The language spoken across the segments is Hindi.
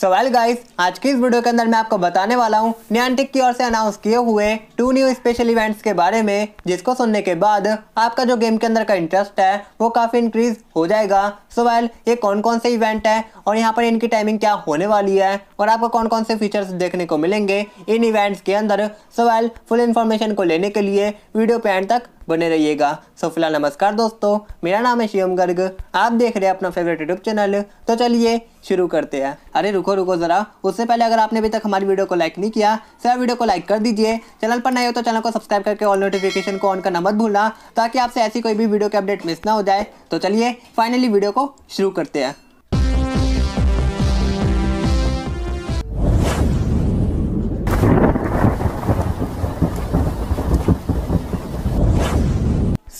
सो वेल गाइस आज की इस वीडियो के अंदर मैं आपको बताने वाला हूँ नियंटिक की ओर से अनाउंस किए हुए टू न्यू स्पेशल इवेंट्स के बारे में जिसको सुनने के बाद आपका जो गेम के अंदर का इंटरेस्ट है वो काफ़ी इंक्रीज हो जाएगा सो so वेल well, ये कौन कौन से इवेंट है और यहाँ पर इनकी टाइमिंग क्या होने वाली है और आपको कौन कौन से फीचर्स देखने को मिलेंगे इन इवेंट्स के अंदर सो वेल फुल इन्फॉर्मेशन को लेने के लिए वीडियो पे एंड तक बने रहिएगा सो फिलहाल नमस्कार दोस्तों मेरा नाम है शिवम गर्ग आप देख रहे हैं अपना फेवरेट यूट्यूब चैनल तो चलिए शुरू करते हैं अरे रुको रुको ज़रा उससे पहले अगर आपने अभी तक हमारी वीडियो को लाइक नहीं किया सर वीडियो तो को लाइक कर दीजिए चैनल पर नए हो तो चैनल को सब्सक्राइब करके ऑल नोटिफिकेशन को ऑन करना मत भूलना ताकि आपसे ऐसी कोई भी वीडियो की अपडेट मिस ना हो जाए तो चलिए फाइनली वीडियो को शुरू करते हैं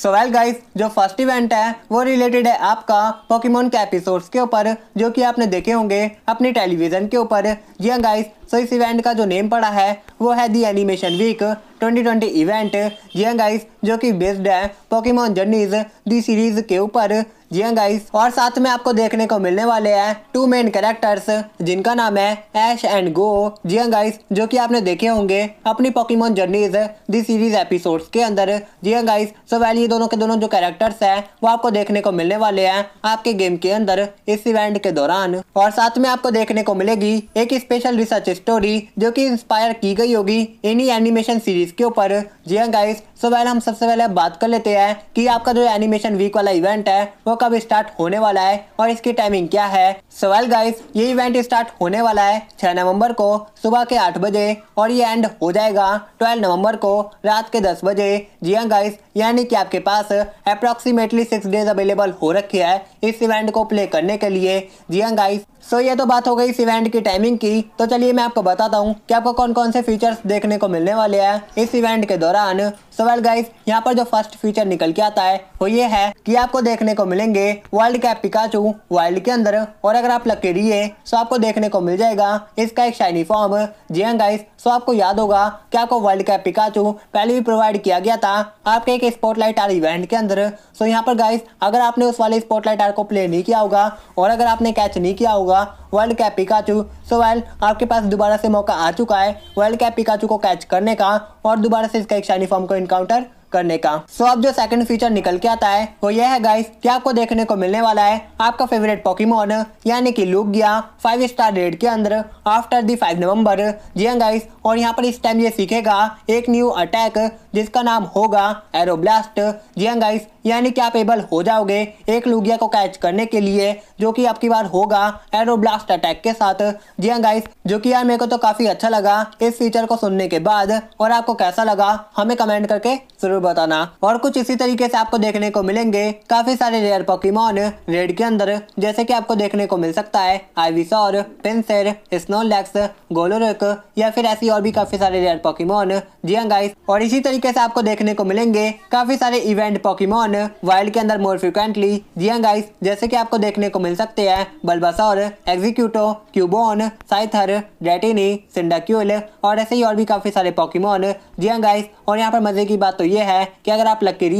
सो वेल गाइस जो फर्स्ट इवेंट है वो रिलेटेड है आपका पोकेमोन के एपिसोड्स के ऊपर जो कि आपने देखे होंगे अपने टेलीविजन के ऊपर जी हाँ गाइस सो इस इवेंट का जो नेम पड़ा है वो है दी एनिमेशन वीक 2020 इवेंट जी हाँ गाइस जो कि बेस्ड है पोकेमोन जर्नीज दी सीरीज के ऊपर जी हाँ गाइस और साथ में आपको देखने को मिलने वाले हैं टू मेन कैरेक्टर्स जिनका नाम है एश एंड गो जी हाँ गाइस जो कि आपने देखे होंगे अपनी Pokemon Journeys the series episodes के अंदर जी हाँ गाइस सो वैल ये दोनों के दोनों जो कैरेक्टर्स है वो आपको देखने को मिलने वाले हैं आपके गेम के अंदर इस इवेंट के दौरान और साथ में आपको देखने को मिलेगी एक स्पेशल रिसर्च स्टोरी जो की इंस्पायर की गई होगी इन्हीं एनिमेशन सीरीज इसके ऊपर जी हाँ गाइस सो पहले हम सबसे पहले बात कर लेते हैं कि आपका जो एनिमेशन वीक वाला इवेंट है वो कब स्टार्ट होने वाला है और इसकी टाइमिंग क्या है सो वेल गाइस ये इवेंट स्टार्ट होने वाला है छह नवम्बर को सुबह के आठ बजे और ये एंड हो जाएगा ट्वेल्व नवम्बर को रात के दस बजे जी हाँ गाइस यानी कि आपके पास अप्रोक्सीमेटली सिक्स डेज अवेलेबल हो रखी है इस इवेंट को प्ले करने के लिए जी हाँ गाइस सो ये तो बात हो गई इस इवेंट की टाइमिंग की तो चलिए मैं आपको बताता हूँ कि आपको कौन कौन से फीचर्स देखने को मिलने वाले हैं इस इवेंट के दौरान सो ओवरऑल गाइस यहाँ पर जो फर्स्ट फीचर निकल के आता है वो ये है कि आपको देखने को मिलेंगे वर्ल्ड कैप पिकाचू वर्ल्ड के अंदर और अगर आप लकीरी है सो आपको देखने को मिल जाएगा इसका एक शाइनी फॉर्म जी हाँ गाइस सो आपको याद होगा कि आपको वर्ल्ड कैप पिकाचू पहले भी प्रोवाइड किया गया था आपके एक स्पॉटलाइट आर इवेंट के अंदर सो यहाँ पर गाइस अगर आपने उस वाले स्पॉटलाइट आर को प्ले नहीं किया होगा और अगर आपने कैच नहीं किया होगा world cap Pikachu so well आपके पास दोबारा से मौका आ चुका है वर्ल्ड कैप पिकाचू को कैच करने का और दोबारा से इसका एक शाइनी फॉर्म को इनका एनकाउंटर करने का सो so, अब जो सेकंड फीचर निकल के आता है वो यह है गाइस कि आपको देखने को मिलने वाला है आपका फेवरेट पॉकीमोन यानी कि लुक गया फाइव स्टार रेड के अंदर आफ्टर दी फाइव नवंबर जी हाँ गाइस और यहाँ पर इस टाइम ये सीखेगा एक न्यू अटैक जिसका नाम होगा एरोब्लास्ट जी हाँ गाइस यानी कि आप एबल हो जाओगे एक लुगिया को कैच करने के लिए जो कि आपकी बार होगा एरोब्लास्ट अटैक के साथ जी हाँ गाइस जो कि यार मेरे को तो काफ़ी अच्छा लगा इस फीचर को सुनने के बाद और आपको कैसा लगा हमें कमेंट करके ज़रूर बताना और कुछ इसी तरीके से आपको देखने को मिलेंगे काफ़ी सारे रेयर पॉकीमोन रेड के अंदर जैसे की आपको देखने को मिल सकता है आईवीसॉर पेंसेर स्नोलैक्स गोलोरक या फिर ऐसी और भी काफ़ी सारे रेयर पॉकीमोन जी हाँ गाइस और इसी तरीके तरीके से आपको देखने को मिलेंगे काफी सारे इवेंट पॉकीमोन वाइल्ड के अंदर मोर फ्रिक्वेंटली गाइस जैसे कि आपको देखने को मिल सकते हैं बल्बासौर एग्जीक्यूटो क्यूबोन साइथर डेटिनी सिंडाक्यूल और ऐसे ही और भी काफी सारे पॉकीमोन गाइस हाँ और यहाँ पर मजे की बात तो ये है कि अगर आप लग के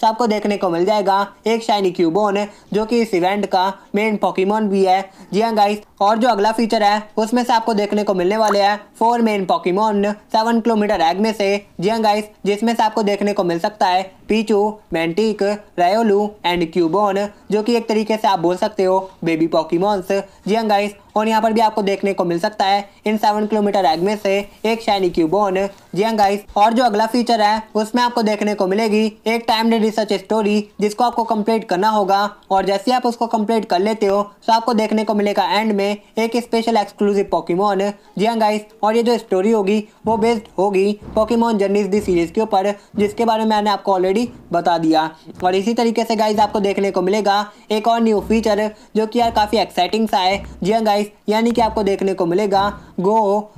तो आपको देखने को मिल जाएगा एक शाइनी क्यूबोन जो कि इस इवेंट का मेन पॉकीमोन भी है जी हाँ गाइस और जो अगला फीचर है उसमें से आपको देखने को मिलने वाले है four main Pokemon seven kilometre egg में से जी हाँ गाइस जिसमें से आपको देखने को मिल सकता है पीचू मैंटिक रायोलू एंड क्यूबोन जो कि एक तरीके से आप बोल सकते हो बेबी पॉकीमोन्स जी हाँ गाइस और यहाँ पर भी आपको देखने को मिल सकता है इन सेवन किलोमीटर एग में से एक शाइनी क्यूबोन जी हाँ गाइस और जो अगला फीचर है उसमें आपको देखने को मिलेगी एक टाइम रिसर्च स्टोरी जिसको आपको कंप्लीट करना होगा और जैसे आप उसको कंप्लीट कर लेते हो तो आपको देखने को मिलेगा एंड में एक स्पेशल एक्सक्लूसिव पॉकीमोन जी हाँ गाइस और ये जो स्टोरी होगी वो बेस्ड होगी पॉकीमोन जर्नीज दी सीरीज के ऊपर जिसके बारे में मैंने आपको ऑलरेडी भी बता दिया और इसी तरीके से गाइज आपको देखने को मिलेगा एक और न्यू फीचर जो कि यार काफ़ी एक्साइटिंग सा है जी हाँ गाइज यानी कि आपको देखने को मिलेगा गो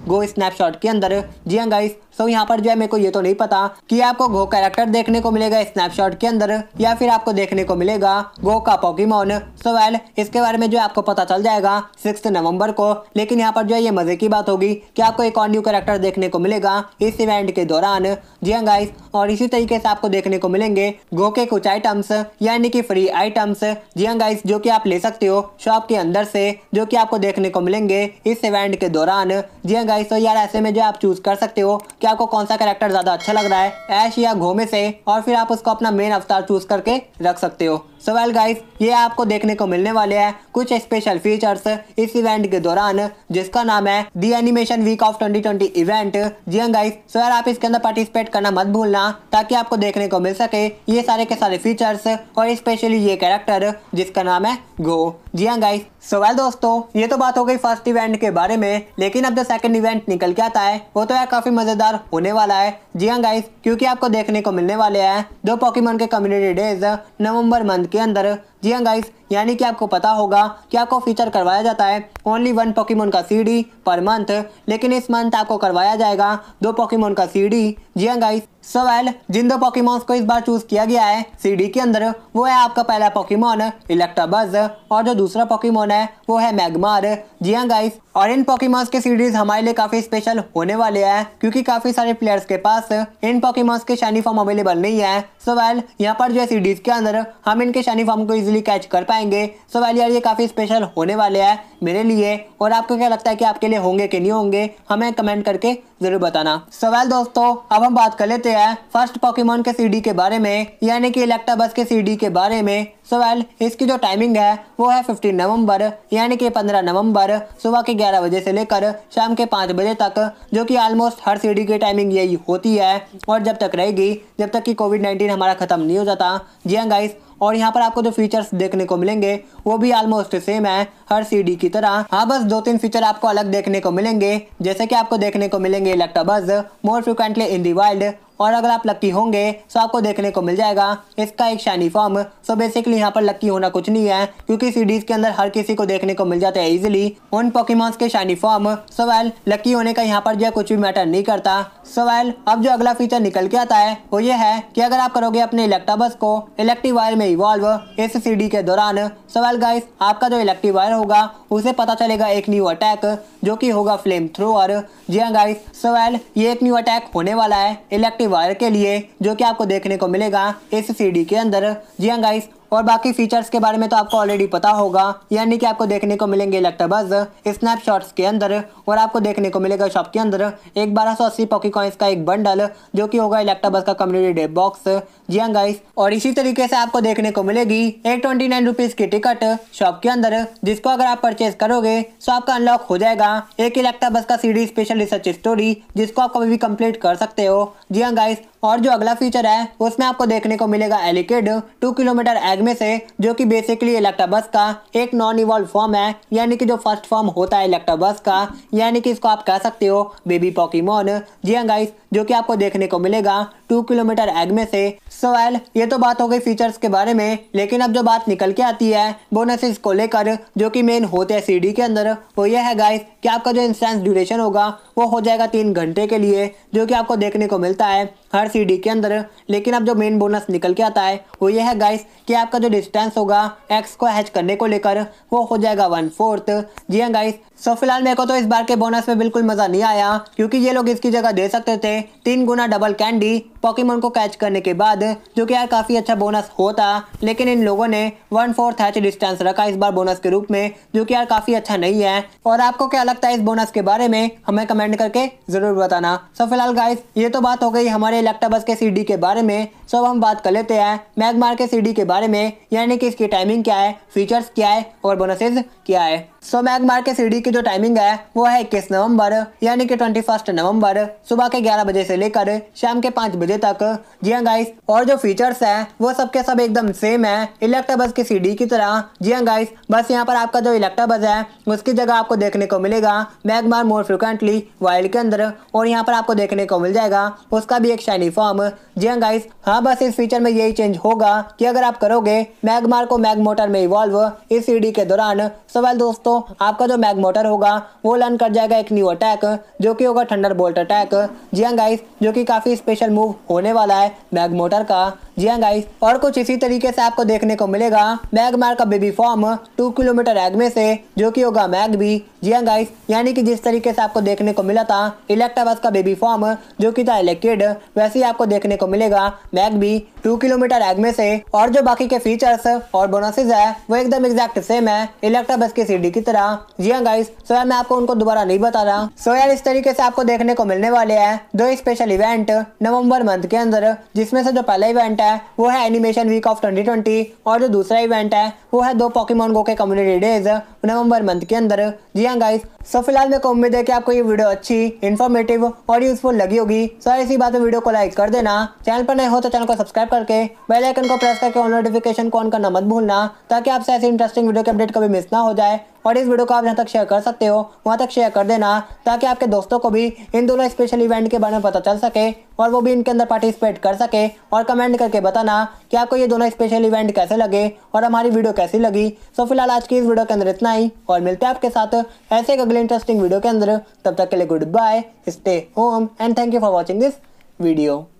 गो स्नैपशॉट के अंदर जी हाँ गाइस सो यहाँ पर जो है मेरे को ये तो नहीं पता कि आपको गो कैरेक्टर देखने को मिलेगा स्नैपशॉट के अंदर या फिर आपको देखने को मिलेगा गो का पॉकीमोन सो वेल इसके बारे में जो आपको पता चल जाएगा सिक्स नवंबर को लेकिन यहाँ पर जो है ये मजे की बात होगी कि आपको एक और न्यू कैरेक्टर देखने को मिलेगा इस इवेंट के दौरान जी हाँ गाइस और इसी तरीके से आपको देखने को मिलेंगे गो के कुछ आइटम्स यानी की फ्री आइटम्स जी हाँ गाइस जो की आप ले सकते हो शॉप के अंदर से जो की आपको देखने को मिलेंगे इस इवेंट के दौरान खान जी हाँ गाइस तो यार ऐसे में जो आप चूज कर सकते हो कि आपको कौन सा कैरेक्टर ज्यादा अच्छा लग रहा है ऐश या घोमे से और फिर आप उसको अपना मेन अवतार चूज करके रख सकते हो सो वेल गाइस ये आपको देखने को मिलने वाले हैं कुछ स्पेशल फीचर्स इस इवेंट के दौरान जिसका नाम है the animation week of 2020 event जी हाँ गाइस सो यार आप इसके अंदर पार्टिसिपेट करना मत भूलना ताकि आपको देखने को मिल सके ये सारे के सारे फीचर्स और स्पेशली ये कैरेक्टर जिसका नाम है गो जी हाँ गाइस सो वेल दोस्तों ये तो बात हो गई फर्स्ट इवेंट के बारे में लेकिन अब जो सेकंड इवेंट निकल के आता है वो तो यार काफी मजेदार होने वाला है जी हाँ गाइस क्योंकि आपको देखने को मिलने वाले हैं दो पॉकीमन के कम्युनिटी डेज नवंबर मंथ के अंदर जी हाँ गाइस यानी कि आपको पता होगा कि आपको फीचर करवाया जाता है ओनली वन पॉकीमोन का सीडी पर मंथ लेकिन इस मंथ आपको करवाया जाएगा दो पॉकीमोन का सीडी जी हाँ गाइस सवाल जिन दो पॉकीमोन को इस बार चूज किया गया है सीडी के अंदर वो है आपका पहला पॉकीमोन इलेक्ट्राबज और जो दूसरा पॉकीमोन है वो है मैगमार जी हाँ गाइस और इन पॉकीमोन्स के सीडीज हमारे लिए काफी स्पेशल होने वाले हैं क्योंकि काफी सारे प्लेयर्स के पास इन पॉकीमोन्स के शानी फॉर्म अवेलेबल नहीं है सवाल यहाँ पर जो है सीडीज के अंदर हम इनके शानी फॉर्म को इजिली इजीली कैच कर पाएंगे सो so, वैल यार ये काफ़ी स्पेशल होने वाले हैं मेरे लिए और आपको क्या लगता है कि आपके लिए होंगे कि नहीं होंगे हमें कमेंट करके जरूर बताना सवाल so, दोस्तों अब हम बात कर लेते हैं फर्स्ट पॉकीमोन के सीडी के बारे में यानी कि इलेक्ट्राबस के सीडी के बारे में सवाल so, इसकी जो टाइमिंग है वो है फिफ्टीन नवंबर यानी कि पंद्रह नवंबर सुबह के ग्यारह बजे से लेकर शाम के पाँच बजे तक जो कि ऑलमोस्ट हर सीडी की टाइमिंग यही होती है और जब तक रहेगी जब तक कि कोविड नाइन्टीन हमारा ख़त्म नहीं हो जाता जी हाँ गाइस और यहाँ पर आपको जो फीचर्स देखने को मिलेंगे वो भी ऑलमोस्ट सेम है हर सीडी की तरह हाँ बस दो तीन फीचर आपको अलग देखने को मिलेंगे जैसे कि आपको देखने को मिलेंगे इलेक्ट्रा बस more frequently in the world और अगर आप लक्की होंगे तो आपको देखने को मिल जाएगा इसका एक शाइनी फॉर्म सो बेसिकली यहाँ पर लक्की होना कुछ नहीं है क्योंकि सीडीज के अंदर हर किसी को देखने को मिल जाते हैं इजिली उन पॉकीमॉन्स के शाइनी फॉर्म सोवेल लक्की होने का यहाँ पर जो कुछ भी मैटर नहीं करता सोवेल अब जो अगला फीचर निकल के आता है वो ये है की अगर आप करोगे अपने इलेक्ट्रॉबस को इलेक्ट्रिक वायर में इवॉल्व इस सी के दौरान सोवेल गाइस आपका जो इलेक्ट्रिक वायर होगा उसे पता चलेगा एक न्यू अटैक जो कि होगा फ्लेम थ्रोअर जी हाँ गाइस सवाल ये एक न्यू अटैक होने वाला है इलेक्ट्रिक वायर के लिए जो कि आपको देखने को मिलेगा इस सीडी के अंदर जी हाँ गाइस और बाकी फीचर्स के बारे में तो आपको ऑलरेडी पता होगा यानी कि आपको देखने को मिलेंगे स्नैप स्नैपशॉट्स के अंदर और आपको देखने को मिलेगा शॉप के अंदर एक बारह सौ अस्सी पॉकी कॉइंस का एक बंडल जो कि होगा इलेक्ट्रबज का कम्युनिटी डे बॉक्स जी हाँ गाइस और इसी तरीके से आपको देखने को मिलेगी एक ट्वेंटी नाइन रुपीज़ की टिकट शॉप के अंदर जिसको अगर आप परचेज करोगे तो आपका अनलॉक हो जाएगा एक इलेक्ट्राबस का सीडी स्पेशल रिसर्च स्टोरी जिसको आप कभी भी कम्प्लीट कर सकते हो जी हाँ गाइस और जो अगला फीचर है उसमें आपको देखने को मिलेगा एलिकेड टू किलोमीटर एग में से जो कि बेसिकली इलेक्ट्राबस का एक नॉन इवॉल्व फॉर्म है यानी कि जो फर्स्ट फॉर्म होता है इलेक्ट्राबस का यानी कि इसको आप कह सकते हो बेबी पॉकीमोन जी हाँ गाइस जो कि आपको देखने को मिलेगा टू किलोमीटर एग में से सो so, well, ये तो बात हो गई फीचर्स के बारे में लेकिन अब जो बात निकल के आती है बोनसेस को लेकर जो कि मेन होते हैं सीडी के अंदर वो ये है गाइस कि आपका जो इंस्टेंस ड्यूरेशन होगा वो हो जाएगा तीन घंटे के लिए जो कि आपको देखने को मिलता है हर सीडी के अंदर लेकिन अब जो मेन बोनस निकल के आता है वो ये है गाइस कि आपका जो डिस्टेंस होगा एक्स को हैच करने को लेकर वो हो जाएगा वन फोर्थ जी हाँ गाइस सो so, फिलहाल मेरे को तो इस बार के बोनस में बिल्कुल मजा नहीं आया क्योंकि ये लोग इसकी जगह दे सकते थे तीन गुना डबल कैंडी पॉकीमोन को कैच करने के बाद जो कि यार काफ़ी अच्छा बोनस होता लेकिन इन लोगों ने वन फोर्थ हैच डिस्टेंस रखा इस बार बोनस के रूप में जो कि यार काफ़ी अच्छा नहीं है और आपको क्या लगता है इस बोनस के बारे में हमें कमेंट करके ज़रूर बताना सो so, फिलहाल गाइस ये तो बात हो गई हमारे इलेक्टाबस के सी के बारे में सो so, हम बात कर लेते हैं मैगमार के सी के बारे में यानी कि इसकी टाइमिंग क्या है फीचर्स क्या है और बोनसेज क्या है सो मैग बार के सीढ़ी की जो टाइमिंग है वो है इक्कीस नवंबर यानी कि ट्वेंटी फर्स्ट नवम्बर सुबह के ग्यारह बजे से लेकर शाम के पाँच बजे तक जी हाँ गाइस और जो फीचर्स है वो सबके सब एकदम सेम है इलेक्ट्रा बस की सीढ़ी की तरह जी हाँ गाइस बस यहाँ पर आपका जो इलेक्ट्रा बस है उसकी जगह आपको देखने को मिलेगा Magmar more frequently wild के अंदर और यहाँ पर आपको देखने को मिल जाएगा उसका भी एक शाइनी फॉर्म जी हाँ गाइस हाँ बस इस फीचर में यही चेंज होगा कि अगर आप करोगे मैगमार को मैग मोटर में इवॉल्व इस सीढ़ी के दौरान सवाल दोस्तों आपका जो मैग मोटर होगा वो लर्न कर जाएगा एक न्यू अटैक जो कि होगा थंडर बोल्ट अटैक जी हाँ गाइस जो कि काफ़ी स्पेशल मूव होने वाला है मैग मोटर का जी हाँ गाइस और कुछ इसी तरीके से आपको देखने को मिलेगा मैगमार का baby form two kilometre egg में से जो कि होगा मैग भी जी हाँ गाइस यानी कि जिस तरीके से आपको देखने को मिला था इलेक्ट्रावस का बेबी फॉर्म जो कि था इलेक्टेड वैसे ही आपको देखने को मिलेगा मैग भी टू किलोमीटर एग में से और जो बाकी के फीचर्स और बोनसेज है वो एकदम एग्जैक्ट सेम है इलेक्ट्राबस की सीडी की तरह जी हाँ गाइस सो यार मैं आपको उनको दोबारा नहीं बता रहा सो यार इस तरीके से आपको देखने को मिलने वाले हैं दो स्पेशल इवेंट नवंबर मंथ के अंदर जिसमें से जो पहला इवेंट है वो है एनिमेशन वीक ऑफ 2020 और जो दूसरा इवेंट है वो है दो पॉकीमोन गो के कम्युनिटी डेज नवंबर मंथ के अंदर जी हाँ गाइस सो फिलहाल मेरे को उम्मीद है कि आपको ये वीडियो अच्छी इन्फॉर्मेटिव और यूजफुल लगी होगी सो ऐसी बात में वीडियो को लाइक कर देना चैनल पर नए हो तो चैनल को सब्सक्राइब करके बेल आइकन को प्रेस करके ऑल नोटिफिकेशन को ऑन करना मत भूलना ताकि आपसे ऐसी इंटरेस्टिंग वीडियो के अपडेट कभी मिस ना हो जाए और इस वीडियो को आप जहाँ तक शेयर कर सकते हो वहाँ तक शेयर कर देना ताकि आपके दोस्तों को भी इन दोनों स्पेशल इवेंट के बारे में पता चल सके और वो भी इनके अंदर पार्टिसिपेट कर सके और कमेंट करके बताना कि आपको ये दोनों स्पेशल इवेंट कैसे लगे और हमारी वीडियो कैसी लगी सो फिलहाल आज की इस वीडियो के अंदर इतना ही और मिलते हैं आपके साथ ऐसे एक अगले इंटरेस्टिंग वीडियो के अंदर तब तक के लिए goodbye stay home and thank you for watching this video